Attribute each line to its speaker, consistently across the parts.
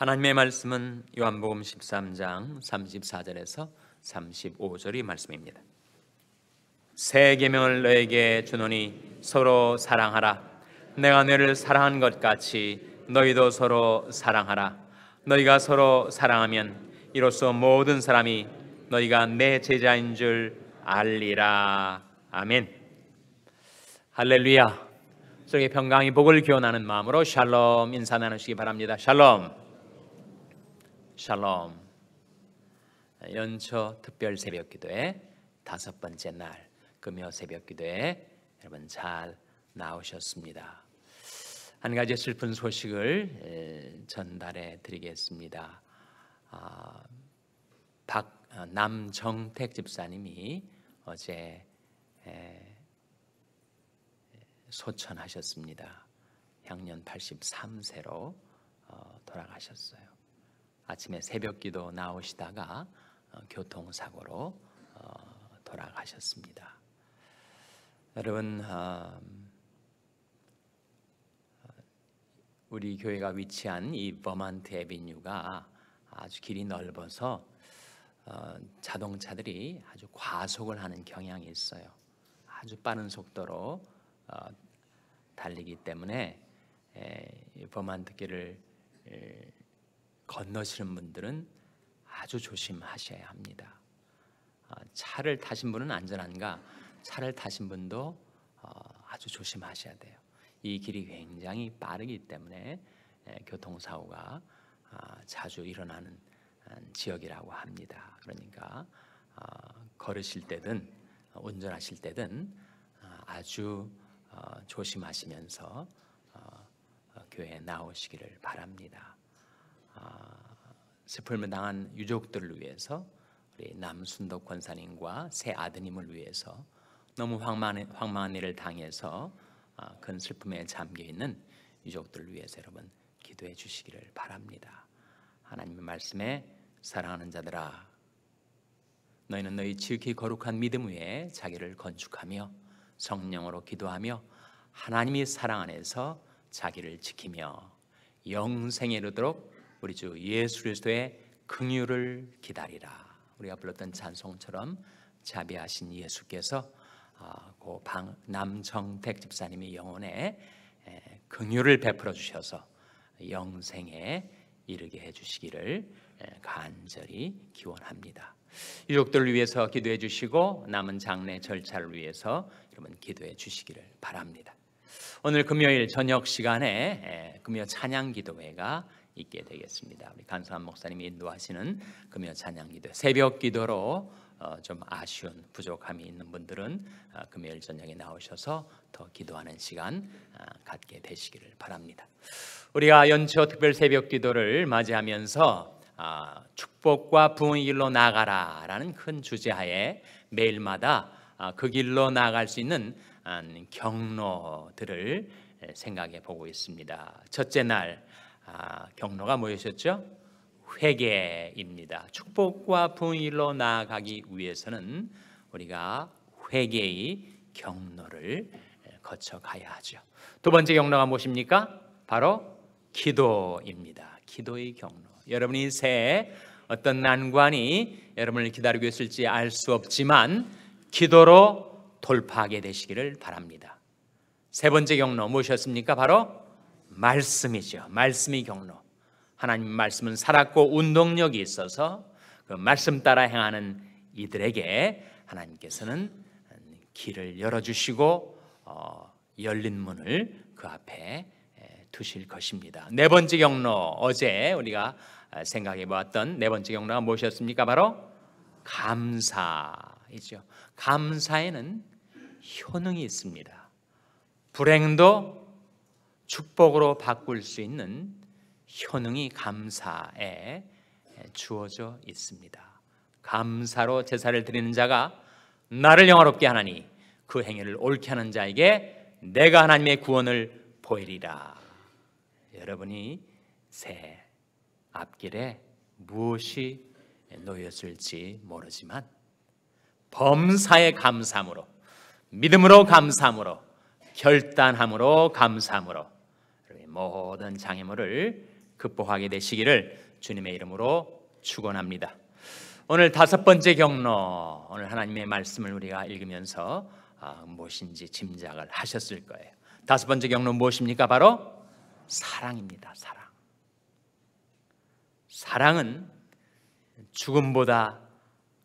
Speaker 1: 하나님의 말씀은 요한복음 13장 34절에서 35절이 말씀입니다. 새 계명을 너에게 주노니 서로 사랑하라. 내가 너를 사랑한 것 같이 너희도 서로 사랑하라. 너희가 서로 사랑하면 이로써 모든 사람이 너희가 내 제자인 줄 알리라. 아멘. 할렐루야. 저에 평강이 복을 기원하는 마음으로 샬롬 인사 나누시기 바랍니다. 샬롬. 샬롬 연초 특별 새벽 기도의 다섯 번째 날 금요 새벽 기도에 여러분 잘 나오셨습니다. 한 가지 슬픈 소식을 전달해 드리겠습니다. 아, 박 어, 남정택 집사님이 어제 에, 소천하셨습니다. 향년 83세로 어, 돌아가셨어요. 아침에 새벽기도 나오시다가 어, 교통사고로 어, 돌아가셨습니다. 여러분 어, 우리 교회가 위치한 이 버만트 에비뉴가 아주 길이 넓어서 자동차들이 아주 과속을 하는 경향이 있어요. 아주 빠른 속도로 달리기 때문에 버만트 길을 건너시는 분들은 아주 조심하셔야 합니다. 어, 차를 타신 분은 안전한가? 차를 타신 분도 어, 아주 조심하셔야 돼요. 이 길이 굉장히 빠르기 때문에 예, 교통사고가 아, 자주 일어나는 음, 지역이라고 합니다. 그러니까 어, 걸으실 때든 운전하실 때든 아주 조심하시면서 교회에 나오시기를 바랍니다. 슬픔을 당한 유족들을 위해서 우리 남순덕 권사님과 새 아드님을 위해서 너무 황망한, 황망한 일을 당해서 아, 큰 슬픔에 잠겨 있는 유족들을 위해서 여러분 기도해 주시기를 바랍니다. 하나님의 말씀에 사랑하는 자들아 너희는 너희 지극히 거룩한 믿음 위에 자기를 건축하며 성령으로 기도하며 하나님의 사랑 안에서 자기를 지키며 영생에 이르도록 우리 주 예수 그리스도의 긍휼을 기다리라. 우리가 불렀던 찬송처럼 자비하신 예수께서 아, 고방 남정택 집사님의 영혼에 긍휼을 베풀어 주셔서 영생에 이르게 해 주시기를 간절히 기원합니다. 유족들을 위해서 기도해 주시고 남은 장례 절차를 위해서 여러분 기도해 주시기를 바랍니다. 오늘 금요일 저녁 시간에 금요 찬양 기도회가 있게 되겠습니다. 우리 간수한 목사님이 인도하시는 금요 찬양기도 새벽 기도로 어, 좀 아쉬운 부족함이 있는 분들은 어, 금요일 저녁에 나오셔서 더 기도하는 시간 어, 갖게 되시기를 바랍니다. 우리가 연초 특별 새벽 기도를 맞이하면서 아, 축복과 부흥의 길로 나가라라는 큰 주제하에 매일마다 아, 그 길로 나갈 수 있는 아, 경로들을 생각해 보고 있습니다. 첫째 날 아, 경로가 뭐였었죠? 회개입니다. 축복과 풍일로 나아가기 위해서는 우리가 회개의 경로를 거쳐 가야 하죠. 두 번째 경로가 무엇입니까? 바로 기도입니다. 기도의 경로. 여러분이 새해 어떤 난관이 여러분을 기다리고 있을지 알 수 없지만 기도로 돌파하게 되시기를 바랍니다. 세 번째 경로 무엇이었습니까? 바로 말씀이죠. 말씀이 경로. 하나님 말씀은 살았고 운동력이 있어서 그 말씀 따라 행하는 이들에게 하나님께서는 길을 열어주시고 어, 열린 문을 그 앞에 두실 것입니다. 네 번째 경로 어제 우리가 아, 생각해 보았던 네 번째 경로가 무엇이었습니까? 바로 감사이죠. 감사에는 효능이 있습니다. 불행도 축복으로 바꿀 수 있는 효능이 감사에 주어져 있습니다. 감사로 제사를 드리는 자가 나를 영화롭게 하나니 그 행위를 옳게 하는 자에게 내가 하나님의 구원을 보이리라. 여러분이 새 앞길에 무엇이 놓였을지 모르지만 범사의 감사함으로 믿음으로 감사함으로 결단함으로 감사함으로 모든 장애물을 극복하게 되시기를 주님의 이름으로 축원합니다. 오늘 다섯 번째 경로 오늘 하나님의 말씀을 우리가 읽으면서 아, 무엇인지 짐작을 하셨을 거예요. 다섯 번째 경로 무엇입니까? 바로 사랑입니다. 사랑. 사랑은 죽음보다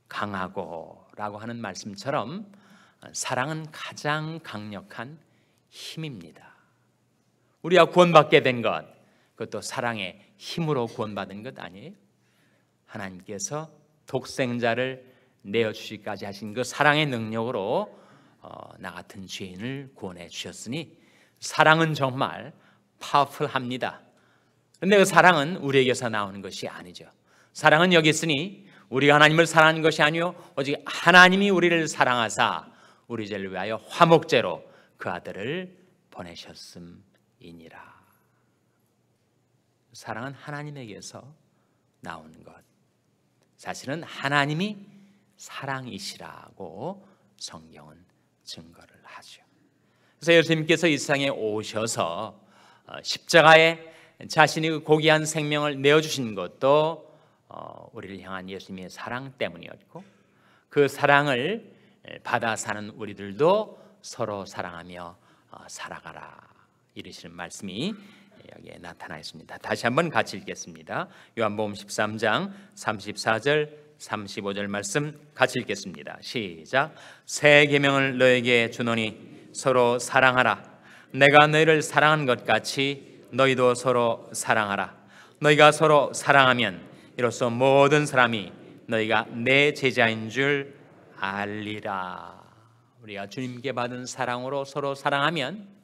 Speaker 1: 강하고라고 하는 말씀처럼 사랑은 가장 강력한 힘입니다. 우리가 구원받게 된 것, 그것도 사랑의 힘으로 구원받은 것 아니에요? 하나님께서 독생자를 내어 주시까지 하신 그 사랑의 능력으로 어, 나 같은 죄인을 구원해 주셨으니 사랑은 정말 파워풀합니다. 근데 그 사랑은 우리에게서 나오는 것이 아니죠. 사랑은 여기 있으니 우리가 하나님을 사랑하는 것이 아니요 오직 하나님이 우리를 사랑하사 우리 죄를 위하여 화목제로 그 아들을 보내셨음 이니라. 사랑은 하나님에게서 나온 것. 사실은 하나님이 사랑이시라고 성경은 증거를 하죠. 그래서 예수님께서 이 세상에 오셔서 어, 십자가에 자신의 고귀한 생명을 내어주신 것도 어, 우리를 향한 예수님의 사랑 때문이었고 그 사랑을 받아 사는 우리들도 서로 사랑하며 어, 살아가라 이르시는 말씀이 여기에 나타나 있습니다. 다시 한번 같이 읽겠습니다. 요한복음 13장 34절 35절 말씀 같이 읽겠습니다. 시작. 새 계명을 너에게 주노니 서로 사랑하라. 내가 너희를 사랑한 것 같이 너희도 서로 사랑하라. 너희가 서로 사랑하면 이로써 모든 사람이 너희가 내 제자인 줄 알리라. 우리가 주님께 받은 사랑으로 서로 사랑하면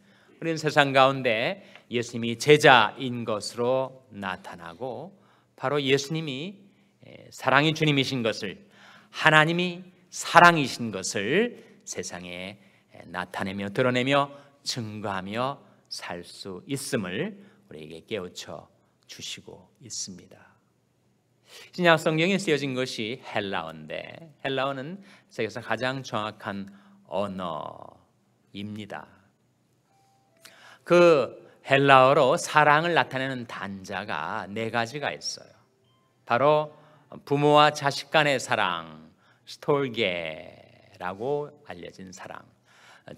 Speaker 1: 그린 세상 가운데 예수님이 제자인 것으로 나타나고 바로 예수님이 사랑의 주님이신 것을 하나님이 사랑이신 것을 세상에 나타내며 드러내며 증거하며 살 수 있음을 우리에게 깨우쳐 주시고 있습니다. 신약 성경에 쓰여진 것이 헬라어인데 헬라어는 세계에서 가장 정확한 언어입니다. 그 헬라어로 사랑을 나타내는 단자가 네 가지가 있어요. 바로 부모와 자식 간의 사랑, 스톨게라고 알려진 사랑,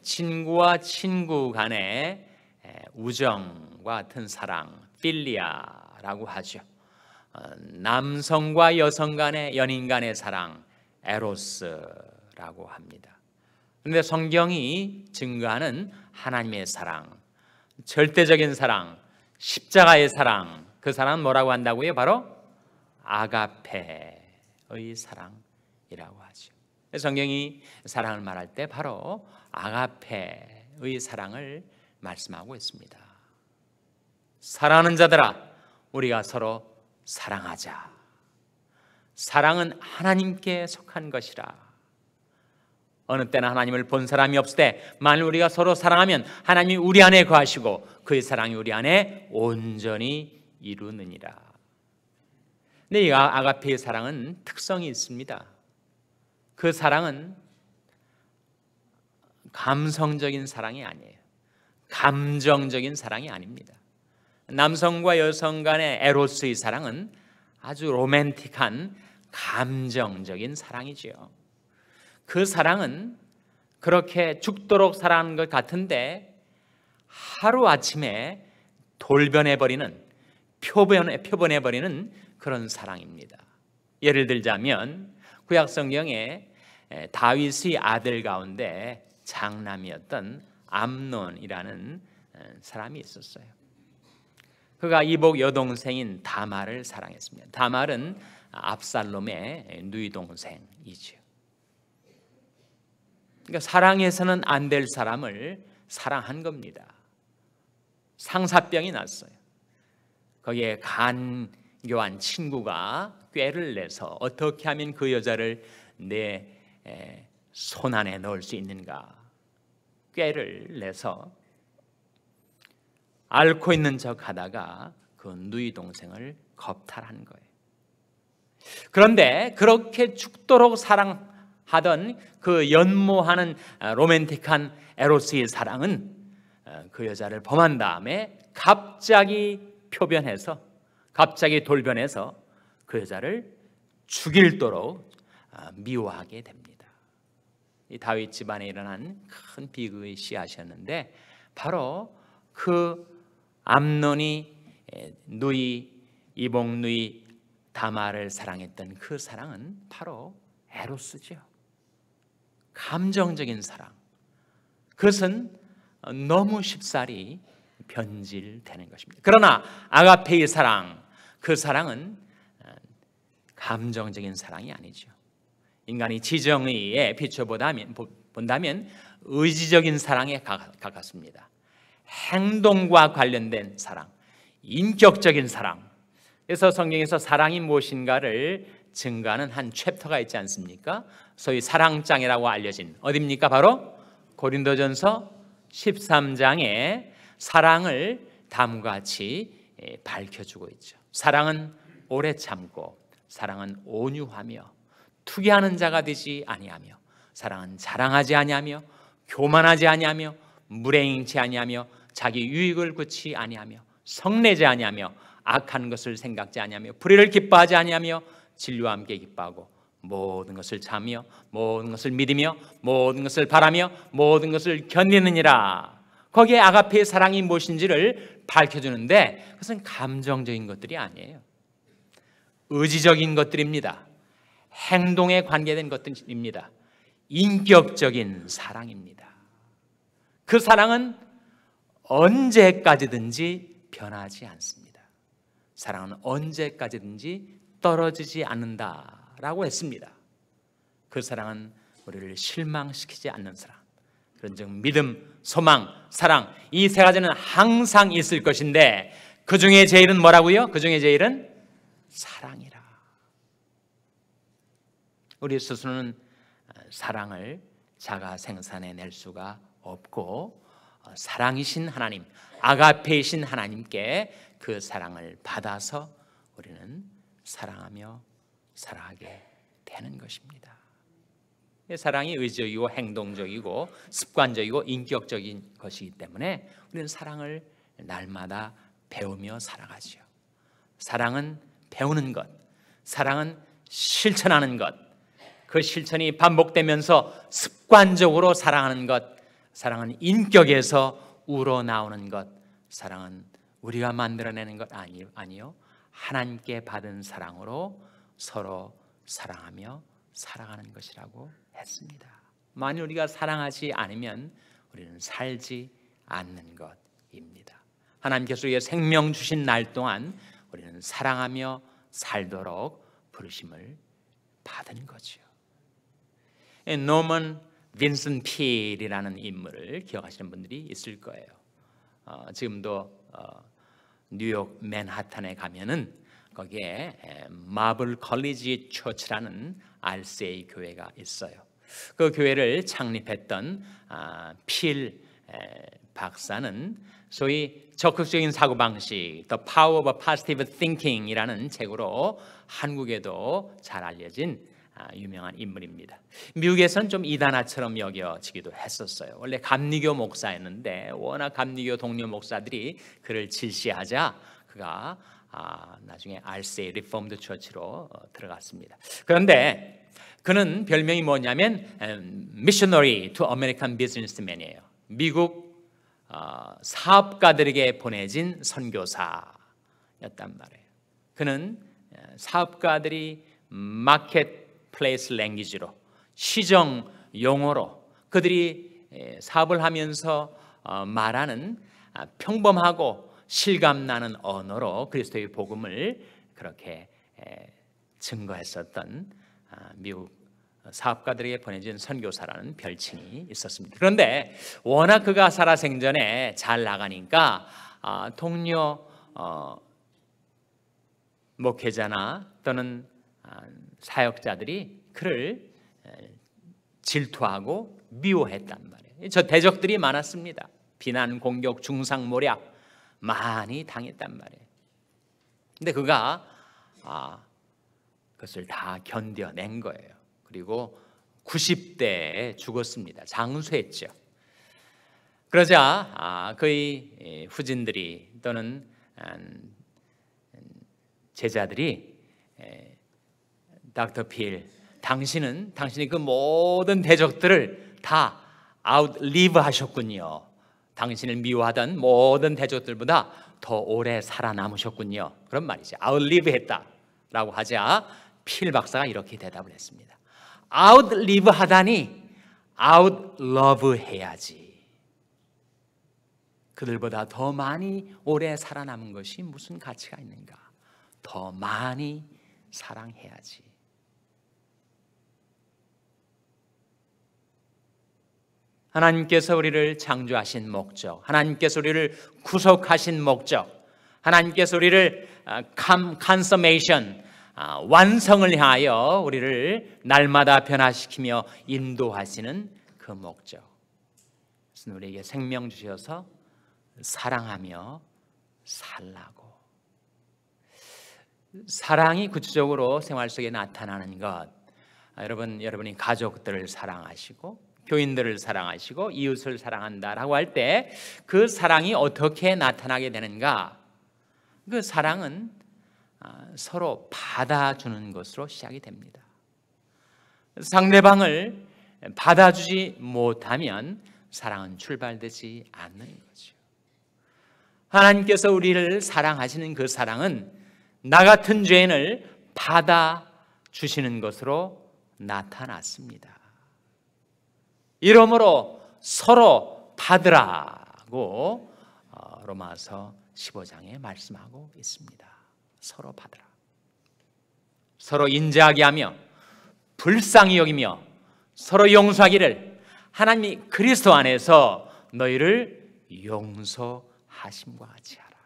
Speaker 1: 친구와 친구 간의 우정과 같은 사랑, 필리아라고 하죠. 어, 남성과 여성 간의 연인 간의 사랑, 에로스라고 합니다. 그런데 성경이 증거하는 하나님의 사랑, 절대적인 사랑, 십자가의 사랑. 그 사랑 은 뭐라고 한다고요? 바로 아가페의 사랑이라고 하죠. 성경이 사랑을 말할 때 바로 아가페의 사랑을 말씀하고 있습니다. 사랑하는 자들아, 우리가 서로 사랑하자. 사랑은 하나님께 속한 것이라. 어느 때나 하나님을 본 사람이 없을 때 만일 우리가 서로 사랑하면 하나님이 우리 안에 거하시고 그의 사랑이 우리 안에 온전히 이루느니라. 근데 이 아- 아가페의 사랑은 특성이 있습니다. 그 사랑은 감성적인 사랑이 아니에요. 감정적인 사랑이 아닙니다. 남성과 여성 간의 에로스의 사랑은 아주 로맨틱한 감정적인 사랑이지요. 그 사랑은 그렇게 죽도록 사랑하는 것 같은데 하루아침에 돌변해버리는 표변해, 표변해버리는 그런 사랑입니다. 예를 들자면 구약 성경에 다윗의 아들 가운데 장남이었던 암논이라는 사람이 있었어요. 그가 이복 여동생인 다말을 사랑했습니다. 다말은 압살롬의 누이 동생이죠. 그러니까 사랑해서는 안 될 사람을 사랑한 겁니다. 상사병이 났어요. 거기에 간교한 친구가 꾀를 내서 어떻게 하면 그 여자를 내 손안에 넣을 수 있는가 꾀를 내서 앓고 있는 척 하다가 그 누이 동생을 겁탈한 거예요. 그런데 그렇게 죽도록 사랑 하던 그 연모하는 어, 로맨틱한 에로스의 사랑은 어, 그 여자를 범한 다음에 갑자기 표변해서 갑자기 돌변해서 그 여자를 죽일도록 어, 미워하게 됩니다. 이 다윗 집안에 일어난 큰 비극의 씨앗이었는데 바로 그 암논이 누이 이복 누이 다마를 사랑했던 그 사랑은 바로 에로스죠. 감정적인 사랑 그것은 어, 너무 쉽사리 변질되는 것입니다. 그러나 아가페의 사랑 그 사랑은 어, 감정적인 사랑이 아니죠. 인간이 지정의에 비춰보다면 본다면 의지적인 사랑에 가깝습니다. 행동과 관련된 사랑, 인격적인 사랑. 그래서 성경에서 사랑이 무엇인가를 증가하는 한 챕터가 있지 않습니까? 소위 사랑장이라고 알려진 어디입니까? 바로 고린도전서 13장에 사랑을 다음과 같이 예, 밝혀주고 있죠. 사랑은 오래 참고 사랑은 온유하며 투기하는 자가 되지 아니하며 사랑은 자랑하지 아니하며 교만하지 아니하며 무례행치 아니하며 자기 유익을 구치 아니하며 성내지 아니하며 악한 것을 생각지 아니하며 불의를 기뻐하지 아니하며 진료와 함께 기뻐하고 모든 것을 자며 모든 것을 믿으며 모든 것을 바라며 모든 것을 견디느니라. 거기에 아가페의 사랑이 무엇인지를 밝혀주는데 그것은 감정적인 것들이 아니에요. 의지적인 것들입니다. 행동에 관계된 것들입니다. 인격적인 사랑입니다. 그 사랑은 언제까지든지 변하지 않습니다. 사랑은 언제까지든지 떨어지지 않는다라고 했습니다. 그 사랑은 우리를 실망시키지 않는 사랑. 그런즉 믿음, 소망, 사랑 이 세 가지는 항상 있을 것인데 그 중에 제일은 뭐라고요? 그 중에 제일은 사랑이라. 우리 스스로는 어, 사랑을 자가 생산해 낼 수가 없고 어, 사랑이신 하나님, 아가페이신 하나님께 그 사랑을 받아서 우리는 사랑하며 살아가게 되는 것입니다. 예, 사랑이 의지적이고 행동적이고 습관적이고 인격적인 것이기 때문에 우리는 사랑을 날마다 배우며 살아가죠. 사랑은 배우는 것, 사랑은 실천하는 것, 그 실천이 반복되면서 습관적으로 사랑하는 것, 사랑은 인격에서 우러나오는 것, 사랑은 우리가 만들어내는 것 아니, 아니요. 하나님께 받은 사랑으로 서로 사랑하며 살아가는 것이라고 했습니다. 만일 우리가 사랑하지 않으면 우리는 살지 않는 것입니다. 하나님께서 우리의 생명 주신 날 동안 우리는 사랑하며 살도록 부르심을 받은 거죠. 노먼 빈슨 필이라는 인물을 기억하시는 분들이 있을 거예요. 어, 지금도 어, 뉴욕 맨하탄에 가면은 거기에 마블 컬리지 처치라는 RCA 교회가 있어요. 그 교회를 창립했던 아, 필 박사는 소위 적극적인 사고방식, The Power of Positive Thinking이라는 책으로 한국에도 잘 알려진 아, 유명한 인물입니다. 미국에서는 좀 이단아처럼 여겨지기도 했었어요. 원래 감리교 목사였는데 워낙 감리교 동료 목사들이 그를 질시하자 그가 아, 나중에 RCA 리폼드 처치로 어, 들어갔습니다. 그런데 그는 별명이 뭐냐면 미셔너리 투 아메리칸 비즈니스맨이에요. 미국 어, 사업가들에게 보내진 선교사였단 말이에요. 그는 어, 사업가들이 마켓 플레이스 랭귀지로 시정 용어로 그들이 사업을 하면서 어, 말하는 아, 평범하고 실감나는 언어로 그리스도의 복음을 그렇게 증거했었던 아, 미국 사업가들에게 보내진 선교사라는 별칭이 있었습니다. 그런데 워낙 그가 살아생전에 잘 나가니까 아, 동료 어, 목회자나 또는 아, 사역자들이 그를 질투하고 미워했단 말이에요. 저 대적들이 많았습니다. 비난, 공격, 중상, 모략 많이 당했단 말이에요. 근데 그가 아, 그것을 다 견뎌낸 거예요. 그리고 90대에 죽었습니다. 장수했죠. 그러자 아, 그의 후진들이 또는 음, 음, 제자들이 닥터 필, 당신은 당신의 그 모든 대적들을 다 아웃리브 하셨군요. 당신을 미워하던 모든 대적들보다 더 오래 살아남으셨군요. 그런 말이지. 아웃리브 했다라고 하자 필 박사가 이렇게 대답을 했습니다. 아웃리브 하다니 아웃러브 해야지. 그들보다 더 많이 오래 살아남은 것이 무슨 가치가 있는가? 더 많이 사랑해야지. 하나님께서 우리를 창조하신 목적, 하나님께서 우리를 구속하신 목적, 하나님께서 우리를 컨서메이션, 아, 아, 완성을 향하여 우리를 날마다 변화시키며 인도하시는 그 목적. 그래서 우리에게 생명 주셔서 사랑하며 살라고. 사랑이 구체적으로 생활 속에 나타나는 것. 아, 여러분, 여러분이 가족들을 사랑하시고 교인들을 사랑하시고 이웃을 사랑한다라고 할 때 그 사랑이 어떻게 나타나게 되는가? 그 사랑은 아, 서로 받아주는 것으로 시작이 됩니다. 상대방을 받아주지 못하면 사랑은 출발되지 않는 거죠. 하나님께서 우리를 사랑하시는 그 사랑은 나 같은 죄인을 받아주시는 것으로 나타났습니다. 이러므로 서로 받으라고 어, 로마서 15장에 말씀하고 있습니다. 서로 받으라. 서로 인자하게 하며 불쌍히 여기며 서로 용서하기를 하나님이 그리스도 안에서 너희를 용서하심과 같이 하라.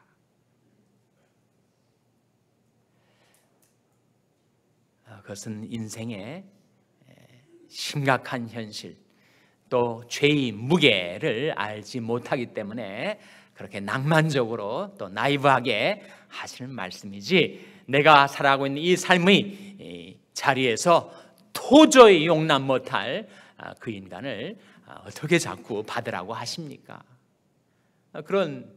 Speaker 1: 어, 그것은 인생의 심각한 현실, 또 죄의 무게를 알지 못하기 때문에 그렇게 낭만적으로 또 나이브하게 하시는 말씀이지 내가 살아가고 있는 이 삶의 자리에서 도저히 용납 못할 아, 그 인간을 아, 어떻게 자꾸 받으라고 하십니까? 아, 그런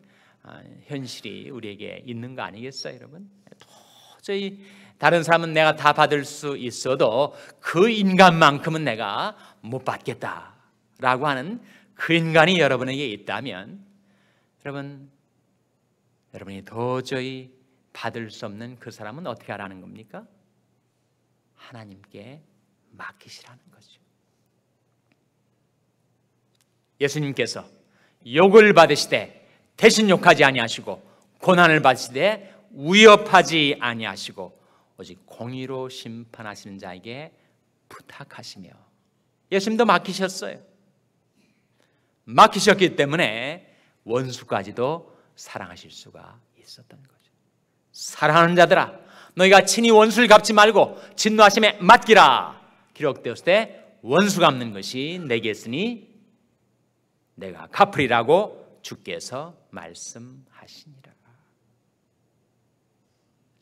Speaker 1: 현실이 우리에게 있는 거 아니겠어요, 여러분? 도저히 다른 사람은 내가 다 받을 수 있어도 그 인간만큼은 내가 못 받겠다. 라고 하는 그 인간이 여러분에게 있다면 여러분 여러분이 도저히 받을 수 없는 그 사람은 어떻게 하라는 겁니까? 하나님께 맡기시라는 거죠. 예수님께서 욕을 받으시되 대신 욕하지 아니하시고 고난을 받으시되 위협하지 아니하시고 오직 공의로 심판하시는 자에게 부탁하시며 예수님도 맡기셨어요. 막히셨기 때문에 원수까지도 사랑하실 수가 있었던 거죠. 사랑하는 자들아, 너희가 친히 원수를 갚지 말고 진노하심에 맡기라. 기록되었을 때 원수 갚는 것이 내게 있으니 내가 갚으리라고 주께서 말씀하시니라.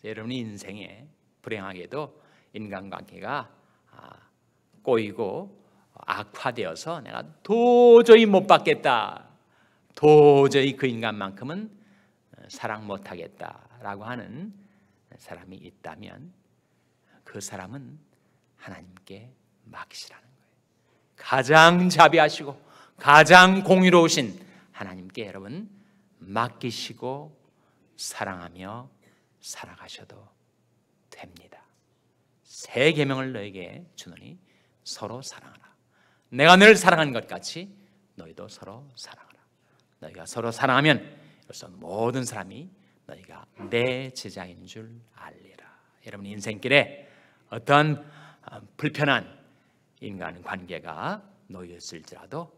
Speaker 1: 여러분이 인생에 불행하게도 인간관계가 아, 꼬이고 악화되어서 내가 도저히 못 받겠다. 도저히 그 인간만큼은 어, 사랑 못 하겠다라고 하는 사람이 있다면 그 사람은 하나님께 맡기시라는 거예요. 가장 자비하시고 가장 공의로우신 하나님께 여러분 맡기시고 사랑하며 살아가셔도 됩니다. 세 계명을 너에게 주노니 서로 사랑하라. 내가 너를 사랑한 것 같이 너희도 서로 사랑하라. 너희가 서로 사랑하면 이로써 모든 사람이 너희가 내 제자인 줄 알리라. 여러분 인생길에 어떤 어, 불편한 인간 관계가 놓였을지라도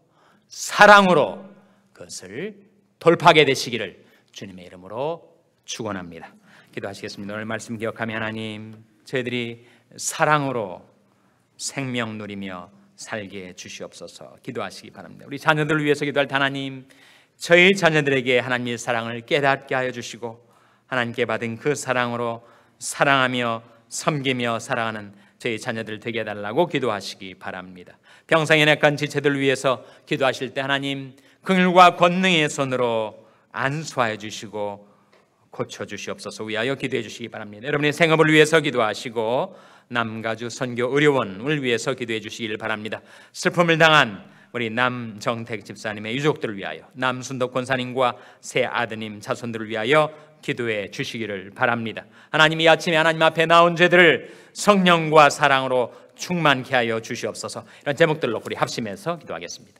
Speaker 1: 사랑으로 그것을 돌파하게 되시기를 주님의 이름으로 축원합니다. 기도하시겠습니다. 오늘 말씀 기억하며 하나님 저희들이 사랑으로 생명 누리며 살게 해 주시옵소서 기도하시기 바랍니다. 우리 자녀들을 위해서 기도할 하나님, 저희 자녀들에게 하나님의 사랑을 깨닫게 하여 주시고 하나님께 받은 그 사랑으로 사랑하며 섬기며 살아가는 저희 자녀들 되게 해달라고 기도하시기 바랍니다. 병상에 약한 지체들 위해서 기도하실 때 하나님 긍휼과 권능의 손으로 안수하여 주시고 고쳐 주시옵소서 위하여 기도해 주시기 바랍니다. 여러분의 생업을 위해서 기도하시고 남가주 선교 의료원을 위해서 기도해 주시길 바랍니다. 슬픔을 당한 우리 남정택 집사님의 유족들을 위하여 남순덕 권사님과 새 아드님 자손들을 위하여 기도해 주시기를 바랍니다. 하나님 이 아침에 하나님 앞에 나온 죄들을 성령과 사랑으로 충만케 하여 주시옵소서. 이런 제목들로 우리 합심해서 기도하겠습니다.